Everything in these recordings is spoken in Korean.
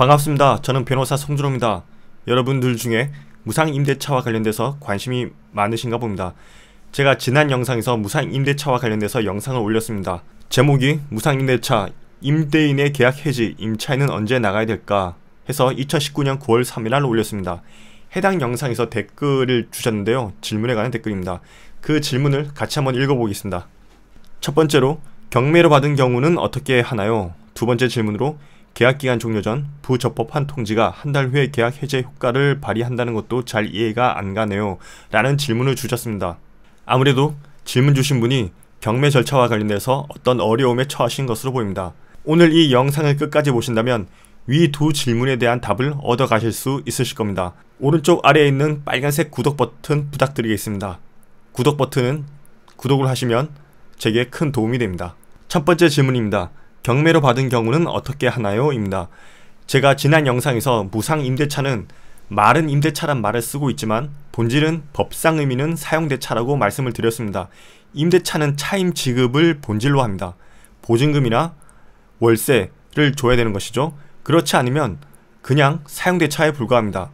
반갑습니다. 저는 변호사 송준호입니다. 여러분들 중에 무상임대차와 관련돼서 관심이 많으신가 봅니다. 제가 지난 영상에서 무상임대차와 관련돼서 영상을 올렸습니다. 제목이 무상임대차 임대인의 계약 해지 임차인은 언제 나가야 될까 해서 2019년 9월 3일날 올렸습니다. 해당 영상에서 댓글을 주셨는데요. 질문에 관한 댓글입니다. 그 질문을 같이 한번 읽어보겠습니다. 첫 번째로 경매로 받은 경우는 어떻게 하나요? 두 번째 질문으로 계약 기간 종료 전 부적법한 통지가 한 달 후에 계약 해제 효과를 발휘한다는 것도 잘 이해가 안 가네요. 라는 질문을 주셨습니다. 아무래도 질문 주신 분이 경매 절차와 관련해서 어떤 어려움에 처하신 것으로 보입니다. 오늘 이 영상을 끝까지 보신다면 위 두 질문에 대한 답을 얻어 가실 수 있으실 겁니다. 오른쪽 아래에 있는 빨간색 구독 버튼 부탁드리겠습니다. 구독 버튼은 구독을 하시면 제게 큰 도움이 됩니다. 첫 번째 질문입니다. 경매로 받은 경우는 어떻게 하나요? 입니다. 제가 지난 영상에서 무상 임대차는 말은 임대차란 말을 쓰고 있지만 본질은 법상 의미는 사용대차라고 말씀을 드렸습니다. 임대차는 차임 지급을 본질로 합니다. 보증금이나 월세를 줘야 되는 것이죠. 그렇지 않으면 그냥 사용대차에 불과합니다.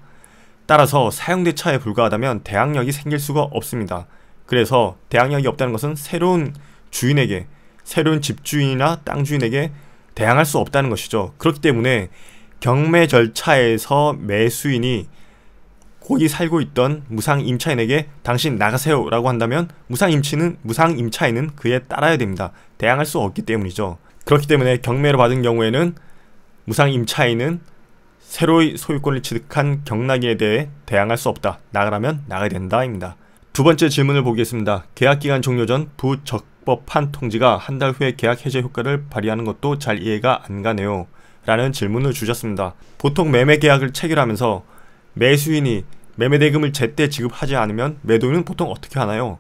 따라서 사용대차에 불과하다면 대항력이 생길 수가 없습니다. 그래서 대항력이 없다는 것은 새로운 주인에게 새로운 집주인이나 땅 주인에게 대항할 수 없다는 것이죠. 그렇기 때문에 경매 절차에서 매수인이 거기 살고 있던 무상 임차인에게 당신 나가세요라고 한다면 무상 임치는 무상 임차인은 그에 따라야 됩니다. 대항할 수 없기 때문이죠. 그렇기 때문에 경매를 받은 경우에는 무상 임차인은 새로이 소유권을 취득한 경락인에 대해 대항할 수 없다. 나가라면 나가야 된다입니다. 두 번째 질문을 보겠습니다. 계약 기간 종료 전 부적 적법한 통지가 한 달 후에 계약 해제 효과를 발휘하는 것도 잘 이해가 안 가네요. 라는 질문을 주셨습니다. 보통 매매 계약을 체결하면서 매수인이 매매 대금을 제때 지급하지 않으면 매도인은 보통 어떻게 하나요?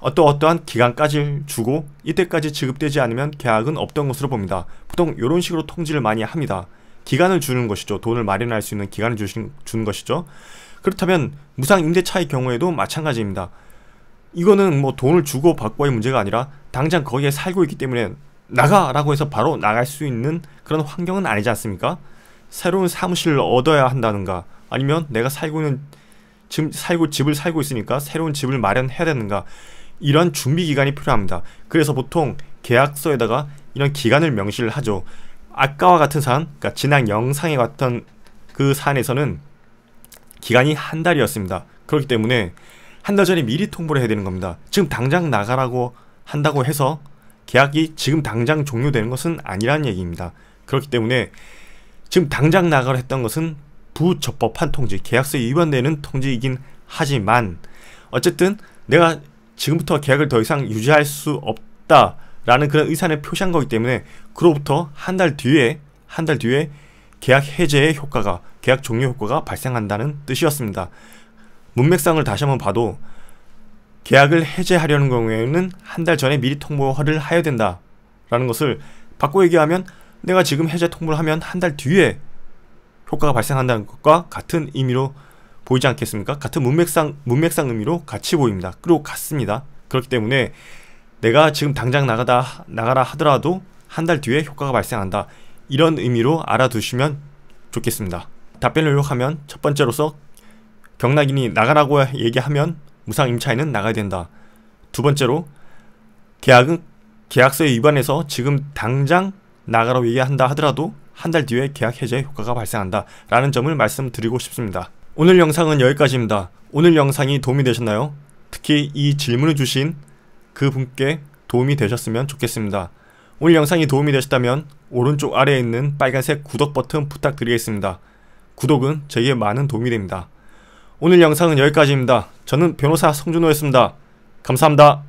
어떠 어떠한 기간까지 주고 이때까지 지급되지 않으면 계약은 없던 것으로 봅니다. 보통 이런 식으로 통지를 많이 합니다. 기간을 주는 것이죠. 돈을 마련할 수 있는 기간을 주신, 주는 것이죠. 그렇다면 무상 임대차의 경우에도 마찬가지입니다. 이거는 뭐 돈을 주고 받고의 문제가 아니라 당장 거기에 살고 있기 때문에 나가라고 해서 바로 나갈 수 있는 그런 환경은 아니지 않습니까? 새로운 사무실을 얻어야 한다는가 아니면 내가 살고 있는 지금 살고 집을 살고 있으니까 새로운 집을 마련해야 되는가 이런 준비 기간이 필요합니다. 그래서 보통 계약서에다가 이런 기간을 명시를 하죠. 아까와 같은 사안, 그러니까 지난 영상에 같던 그 사안에서는 기간이 한 달이었습니다. 그렇기 때문에 한달 전에 미리 통보를 해야 되는 겁니다. 지금 당장 나가라고 한다고 해서 계약이 지금 당장 종료되는 것은 아니라는 얘기입니다. 그렇기 때문에 지금 당장 나가라 했던 것은 부적법한 통지, 계약서에 위반되는 통지이긴 하지만 어쨌든 내가 지금부터 계약을 더 이상 유지할 수 없다라는 그런 의사를 표시한 거기 때문에 그로부터 한 달 뒤에 한 달 뒤에 계약 해제의 효과가 계약 종료 효과가 발생한다는 뜻이었습니다. 문맥상을 다시 한번 봐도 계약을 해제하려는 경우에는 한 달 전에 미리 통보를 해야 된다라는 것을 바꿔 얘기하면 내가 지금 해제 통보를 하면 한 달 뒤에 효과가 발생한다는 것과 같은 의미로 보이지 않겠습니까? 같은 문맥상 문맥상 의미로 같이 보입니다. 그리고 같습니다. 그렇기 때문에 내가 지금 당장 나가다 나가라 하더라도 한 달 뒤에 효과가 발생한다. 이런 의미로 알아두시면 좋겠습니다. 답변을 요약하면 첫 번째로서 경락인이 나가라고 얘기하면 무상 임차인은 나가야 된다. 두 번째로 계약은 계약서에 위반해서 지금 당장 나가라고 얘기한다 하더라도 한 달 뒤에 계약 해제 효과가 발생한다. 라는 점을 말씀드리고 싶습니다. 오늘 영상은 여기까지입니다. 오늘 영상이 도움이 되셨나요? 특히 이 질문을 주신 그 분께 도움이 되셨으면 좋겠습니다. 오늘 영상이 도움이 되셨다면 오른쪽 아래에 있는 빨간색 구독 버튼 부탁드리겠습니다. 구독은 저에게 많은 도움이 됩니다. 오늘 영상은 여기까지입니다. 저는 변호사 성준호였습니다. 감사합니다.